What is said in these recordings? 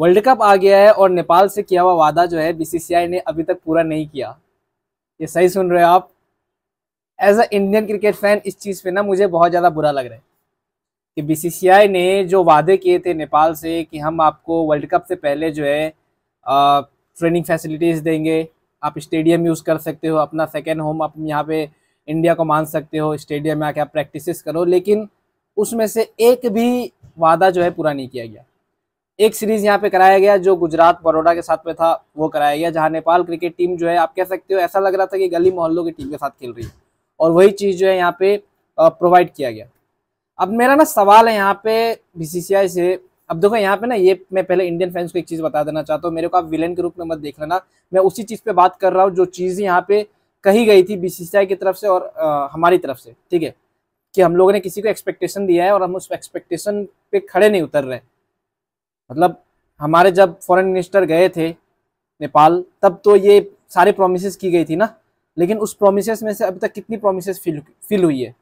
world cup आ गया है और नेपाल से किया हुआ वादा जो है बीसीसीआई ने अभी तक पूरा नहीं किया ये सही सुन रहे हो आप as a Indian cricket fan इस चीज़ पे ना मुझे बहुत ज़्यादा बुरा लग रहा है कि बीसीसीआई ने जो वादे किए थे नेपाल से कि हम आपको वर्ल्ड कप से पहले जो है ट्रेनिंग फैसिलिटीज़ देंगे आप स्टेडियम यूज़ कर सकते हो अपना सेकेंड होम आप यहाँ पे इंडिया को मान सकते हो स्टेडियम में आके आप प्रैक्टिस करो लेकिन उसमें से एक भी वादा जो है पूरा नहीं किया गया एक सीरीज यहाँ पे कराया गया जो गुजरात बड़ोड़ा के साथ में था वो कराया गया जहाँ नेपाल क्रिकेट टीम जो है आप कह सकते हो ऐसा लग रहा था कि गली मोहल्लों की टीम के साथ खेल रही है और वही चीज़ जो है यहाँ पे प्रोवाइड किया गया अब मेरा ना सवाल है यहाँ पे बीसीसीआई से अब देखो यहाँ पे ना ये मैं पहले इंडियन फैंस को एक चीज़ बता देना चाहता हूँ मेरे को आप विलेन के रूप में मत देख लेना मैं उसी चीज़ पे बात कर रहा हूँ जो चीज़ यहाँ पे कही गई थी बीसीसीआई की तरफ से और आ, हमारी तरफ से ठीक है कि हम लोगों ने किसी को एक्सपेक्टेशन दिया है और हम उस एक्सपेक्टेशन पे खड़े नहीं उतर रहे मतलब हमारे जब फॉरेन मिनिस्टर गए थे नेपाल तब तो ये सारे प्रोमिस की गई थी ना लेकिन उस प्रोमिस में से अभी तक कितनी प्रोमिस फिल फिल हुई है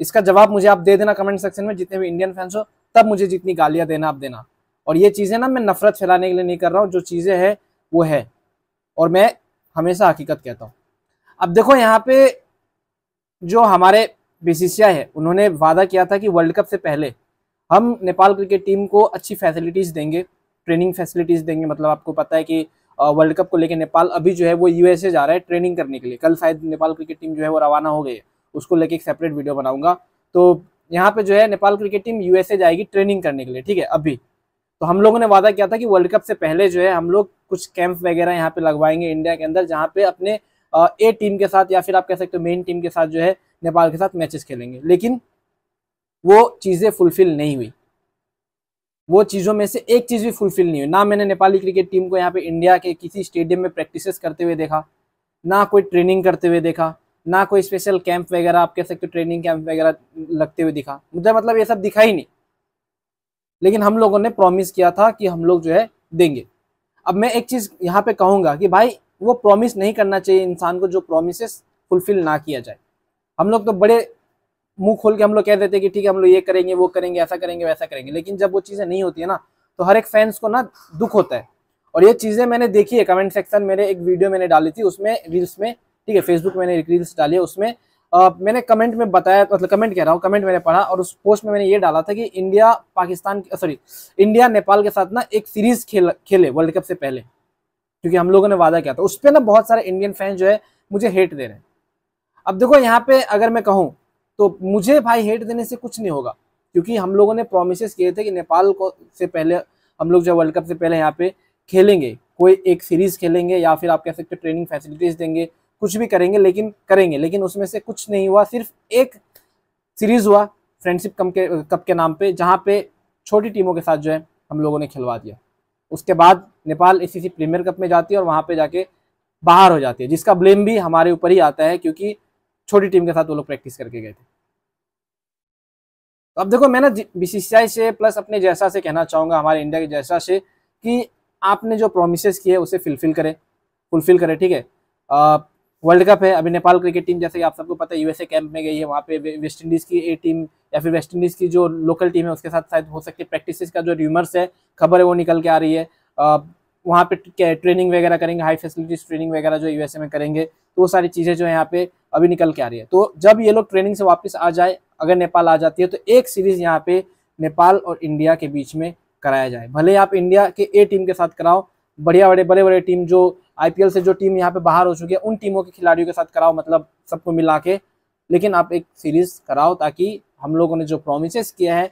इसका जवाब मुझे आप दे देना कमेंट सेक्शन में जितने भी इंडियन फैंस हो तब मुझे जितनी गालियाँ देना आप देना और ये चीज़ें ना मैं नफरत फैलाने के लिए नहीं कर रहा हूँ जो चीज़ें हैं वो है और मैं हमेशा हकीकत कहता हूँ अब देखो यहाँ पे जो हमारे बी है उन्होंने वादा किया था कि वर्ल्ड कप से पहले हम नेपाल क्रिकेट टीम को अच्छी फैसिलिटीज़ देंगे ट्रेनिंग फैसिलिटीज़ देंगे मतलब आपको पता है कि वर्ल्ड कप को लेकर नेपाल अभी जो है वो यूएसए जा रहा है ट्रेनिंग करने के लिए कल शायद नेपाल क्रिकेट टीम जो है वो रवाना हो गई है उसको लेके एक सेपरेट वीडियो बनाऊंगा तो यहाँ पे जो है नेपाल क्रिकेट टीम यूएसए जाएगी ट्रेनिंग करने के लिए ठीक है अभी तो हम लोगों ने वादा किया था कि वर्ल्ड कप से पहले जो है हम लोग कुछ कैंप वगैरह यहाँ पे लगवाएंगे इंडिया के अंदर जहाँ पे अपने ए टीम के साथ या फिर आप कह सकते हो मेन टीम के साथ जो है नेपाल के साथ मैचेस खेलेंगे लेकिन वो चीज़ें फुलफिल नहीं हुई वो चीज़ों में से एक चीज़ भी फुलफिल नहीं हुई ना मैंने नेपाली क्रिकेट टीम को यहाँ पे इंडिया के किसी स्टेडियम में प्रैक्टिस करते हुए देखा ना कोई ट्रेनिंग करते हुए देखा ना कोई स्पेशल कैंप वगैरह आप कह सकते हो ट्रेनिंग कैंप वगैरह लगते हुए दिखा मुझे मतलब ये सब दिखा ही नहीं लेकिन हम लोगों ने प्रॉमिस किया था कि हम लोग जो है देंगे अब मैं एक चीज़ यहाँ पे कहूँगा कि भाई वो प्रॉमिस नहीं करना चाहिए इंसान को जो प्रोमिस फुलफिल ना किया जाए हम लोग तो बड़े मुंह खोल के हम लोग कह देते हैं कि ठीक है हम लोग ये करेंगे वो करेंगे ऐसा करेंगे वैसा करेंगे लेकिन जब वो चीज़ें नहीं होती है ना तो हर एक फैंस को ना दुख होता है और ये चीज़ें मैंने देखी है कमेंट सेक्शन मेरे एक वीडियो मैंने डाली थी उसमें रील्स में ठीक है फेसबुक मैंने रील्स डाली है उसमें आ, मैंने कमेंट में बताया मतलब कमेंट कह रहा हूँ कमेंट मैंने पढ़ा और उस पोस्ट में मैंने ये डाला था कि India Pakistan sorry India Nepal के साथ ना एक सीरीज खेल खेले वर्ल्ड कप से पहले क्योंकि हम लोगों ने वादा किया था उस पर ना बहुत सारे इंडियन फैन जो है मुझे हेट दे रहे हैं अब देखो यहाँ पे अगर मैं कहूँ तो मुझे भाई हेट देने से कुछ नहीं होगा क्योंकि हम लोगों ने प्रोमिस किए थे कि नेपाल को से पहले हम लोग जब वर्ल्ड कप से पहले यहाँ पे खेलेंगे कोई एक सीरीज खेलेंगे या फिर आप कह सकते हो ट्रेनिंग फैसिलिटीज देंगे कुछ भी करेंगे लेकिन करेंगे लेकिन उसमें से कुछ नहीं हुआ सिर्फ एक सीरीज हुआ फ्रेंडशिप कम के कप के नाम पे जहाँ पे छोटी टीमों के साथ जो है हम लोगों ने खिलवा दिया उसके बाद नेपाल सी प्रीमियर कप में जाती है और वहाँ पे जाके बाहर हो जाती है जिसका ब्लेम भी हमारे ऊपर ही आता है क्योंकि छोटी टीम के साथ वो लोग प्रैक्टिस करके गए थे तो अब देखो मैं ना बीसीसीआई से प्लस अपने जैसा से कहना चाहूँगा हमारे इंडिया के जैसा से कि आपने जो प्रोमिस किए उसे फुलफिल करें फुलफिल करें ठीक है वर्ल्ड कप है अभी नेपाल क्रिकेट टीम जैसे कि आप सबको पता है यूएसए कैंप में गई है वहाँ पे वेस्ट इंडीज़ की ए टीम या फिर वेस्ट इंडीज़ की जो लोकल टीम है उसके साथ शायद हो सकती है प्रैक्टिस का जो र्यूमर्स है खबर है वो निकल के आ रही है वहाँ पे ट्रेनिंग वगैरह करेंगे हाई फैसिलिटीज ट्रेनिंग वगैरह जो यूएसए में करेंगे तो वो सारी चीज़ें जो यहाँ पे अभी निकल के आ रही है तो जब ये लोग ट्रेनिंग से वापस आ जाए अगर नेपाल आ जाती है तो एक सीरीज़ यहाँ पे नेपाल और इंडिया के बीच में कराया जाए भले आप इंडिया के ए टीम के साथ कराओ बढ़िया बड़े बड़े बड़े टीम जो आई से जो टीम यहाँ पे बाहर हो चुकी है उन टीमों के खिलाड़ियों के साथ कराओ मतलब सबको मिला के लेकिन आप एक सीरीज कराओ ताकि हम लोगों ने जो प्रोमिस किए हैं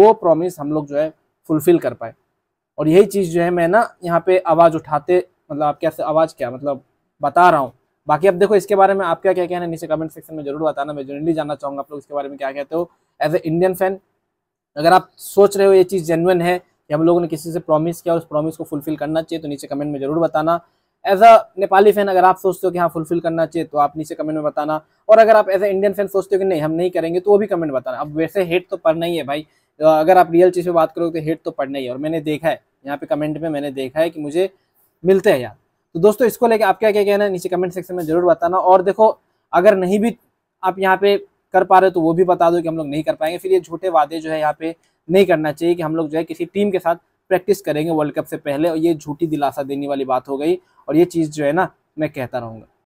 वो प्रोमिस हम लोग जो है फुलफिल कर पाए और यही चीज़ जो है मैं ना यहाँ पे आवाज़ उठाते मतलब आप कैसे आवाज़ क्या मतलब बता रहा हूँ बाकी अब देखो इसके बारे में आपका क्या कहना है नीचे कमेंट सेक्शन में जरूर बताना मैं जनरली जानना चाहूँगा आप लोग इसके बारे में क्या कहते हो एज ए इंडियन फैन अगर आप सोच रहे हो ये चीज़ जेनुअन है कि हम लोगों ने किसी से प्रॉमिस किया और उस प्रॉमिस को फुलफिल करना चाहिए तो नीचे कमेंट में जरूर बताना एज अ नेपाली फैन अगर आप सोचते हो कि हाँ फुलफिल करना चाहिए तो आप नीचे कमेंट में बताना और अगर आप एज ए इंडियन फैन सोचते हो कि नहीं हम नहीं करेंगे तो वो भी कमेंट बताना अब वैसे हेट तो पढ़ना ही है भाई अगर आप रियल चीज़ पे बात करोगे तो हेट तो पढ़ना ही है और मैंने देखा है यहाँ पे कमेंट में मैंने देखा है कि मुझे मिलते हैं यार तो दोस्तों इसको लेके आप क्या क्या कहना है नीचे कमेंट सेक्शन में जरूर बताना और देखो अगर नहीं भी आप यहाँ पे कर पा रहे हो तो वो भी बता दो कि हम लोग नहीं कर पाएंगे फिर ये झूठे वादे जो है यहाँ पे नहीं करना चाहिए कि हम लोग जो है किसी टीम के साथ प्रैक्टिस करेंगे वर्ल्ड कप से पहले और ये झूठी दिलासा देने वाली बात हो गई और ये चीज़ जो है ना मैं कहता रहूँगा